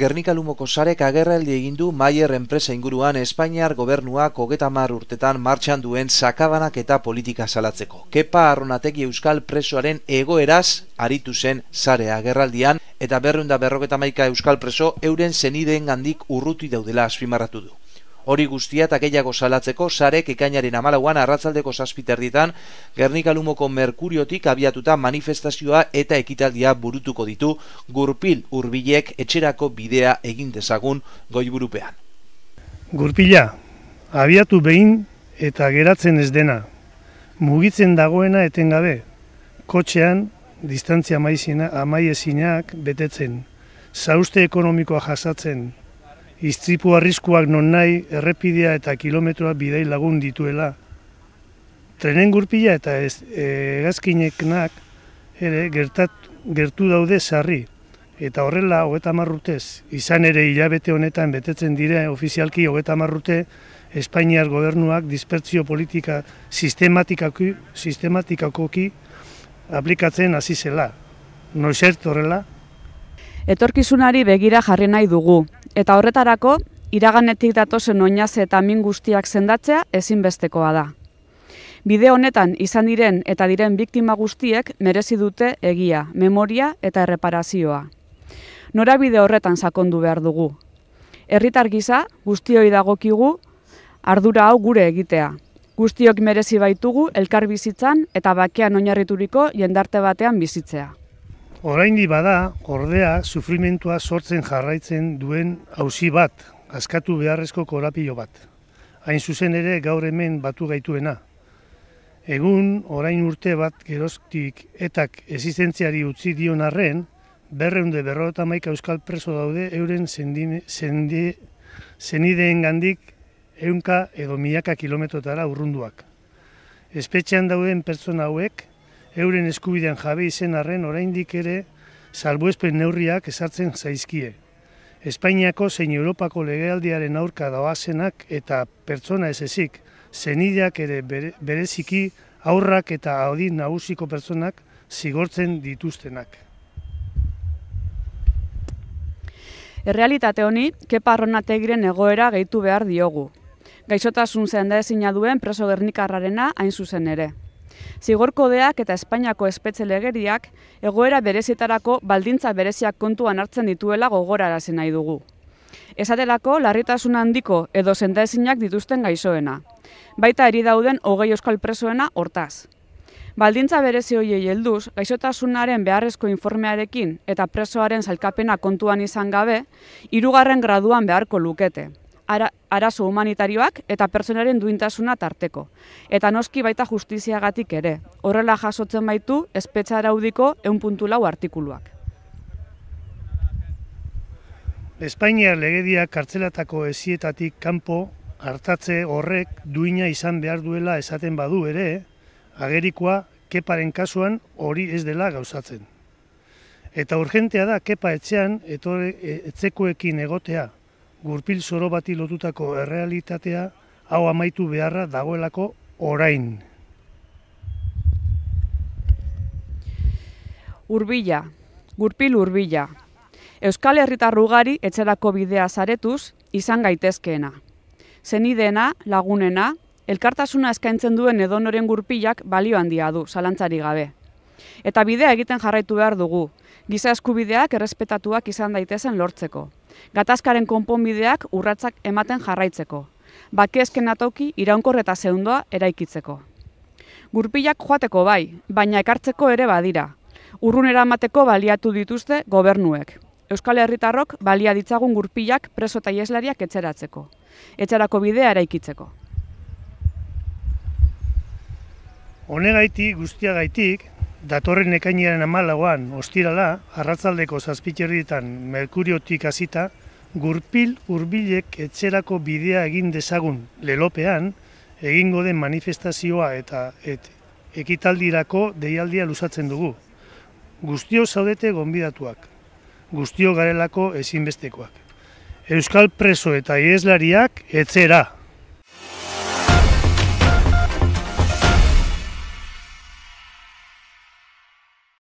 Gernikalumoko sarek agerraldi egin du Maier enpresa inguruan Espainiar gobernuak 30 urtetan martxan duen sakabanak eta politika salatzeko. Kepa Arronategi Euskal presoaren egoeraz aritu zen sare agerraldian eta 251 euskal preso euren senideengandik urruti daudela azpimarratu du hori guztia eta gehiago salatzeko sarek ekainaren amalauan arratzaldeko zazpiterditan Gernikalumoko Merkuriotik abiatuta manifestazioa eta ekitaldia burutuko ditu gurpil urbilek etxerako bidea egin dezagun goiburupean. Gurpila, abiatu behin eta geratzen ez dena. Mugitzen dagoena etengabe, kotxean distantzia amaiezinak betetzen, zauste ekonomikoa jasatzen, iztripu arriskuak non nahi errepidea eta kilometroa bidei lagun dituela. Trenen gurpila eta ez, e, ere, gertat, gertu daude sarri. Eta horrela, hogeta marrutez, izan ere hilabete honetan betetzen dire ofizialki hogeta marrute Espainiar gobernuak dispertsio politika sistematikako, sistematikakoki aplikatzen hasi zela. Noizert horrela, Etorkizunari begira jarri nahi dugu, eta horretarako iraganetik datozen oinaz eta min guztiak sendatzea ezinbestekoa da. Bide honetan izan diren eta diren biktima guztiek merezi dute egia, memoria eta erreparazioa. Nora bide horretan sakondu behar dugu. Herritar gisa guztioi dagokigu ardura hau gure egitea. Guztiok merezi baitugu elkar bizitzan eta bakean oinarrituriko jendarte batean bizitzea. Oraindi bada, ordea, sufrimentua sortzen jarraitzen duen hausi bat, askatu beharrezko korapio bat. Hain zuzen ere gaur hemen batu gaituena. Egun, orain urte bat geroztik etak existentziari utzi dion arren, berreunde berrota maika euskal preso daude euren zenideen gandik eunka edo milaka kilometrotara urrunduak. Espetxean dauden pertsona hauek, euren eskubidean jabe izen arren oraindik ere salbuespen neurriak esartzen zaizkie. Espainiako zein Europako legealdiaren aurka doazenak eta pertsona ez ezik, zenideak ere bereziki aurrak eta audin nagusiko pertsonak zigortzen dituztenak. Errealitate honi, kepa arronategiren egoera gehitu behar diogu. Gaixotasun da ezina duen preso gernikarrarena hain zuzen ere. Zigor kodeak eta Espainiako espetxe legeriak egoera berezietarako baldintza bereziak kontuan hartzen dituela gogorarazena nahi dugu. Esaterako larritasun handiko edo sendaezinak dituzten gaizoena, baita eri dauden hogei euskal presoena hortaz. Baldintza berezi hoiei helduz, gaizotasunaren beharrezko informearekin eta presoaren zalkapena kontuan izan gabe, hirugarren graduan beharko lukete ara, arazo humanitarioak eta pertsonaren duintasuna tarteko. Eta noski baita justiziagatik ere, horrela jasotzen baitu espetsa araudiko eun puntu lau artikuluak. Espainiar legediak kartzelatako ezietatik kanpo hartatze horrek duina izan behar duela esaten badu ere, agerikoa keparen kasuan hori ez dela gauzatzen. Eta urgentea da kepa etxean e- etzekoekin egotea, gurpil zoro bati lotutako errealitatea hau amaitu beharra dagoelako orain. Urbila, gurpil urbila. Euskal Herritar ugari etxerako bidea zaretuz izan gaitezkeena. Zenideena, lagunena, elkartasuna eskaintzen duen edonoren gurpilak balio handia du, salantzari gabe. Eta bidea egiten jarraitu behar dugu. Giza eskubideak errespetatuak izan daitezen lortzeko. Gatazkaren konponbideak urratzak ematen jarraitzeko. Bakiesken atoki iraunkor eta zehundoa eraikitzeko. Gurpilak joateko bai, baina ekartzeko ere badira. Urrunera amateko baliatu dituzte gobernuek. Euskal Herritarrok balia ditzagun gurpilak preso eta ieslariak etxeratzeko. Etxerako bidea eraikitzeko. Honegaitik guztiagaitik, datorren ekainaren amalagoan, ostirala, arratzaldeko zazpiterritan merkuriotik hasita, gurpil urbilek etxerako bidea egin dezagun lelopean, egingo den manifestazioa eta ekitaldirako deialdia luzatzen dugu. Guztio zaudete gonbidatuak, guztio garelako ezinbestekoak. Euskal preso eta ieslariak etzera.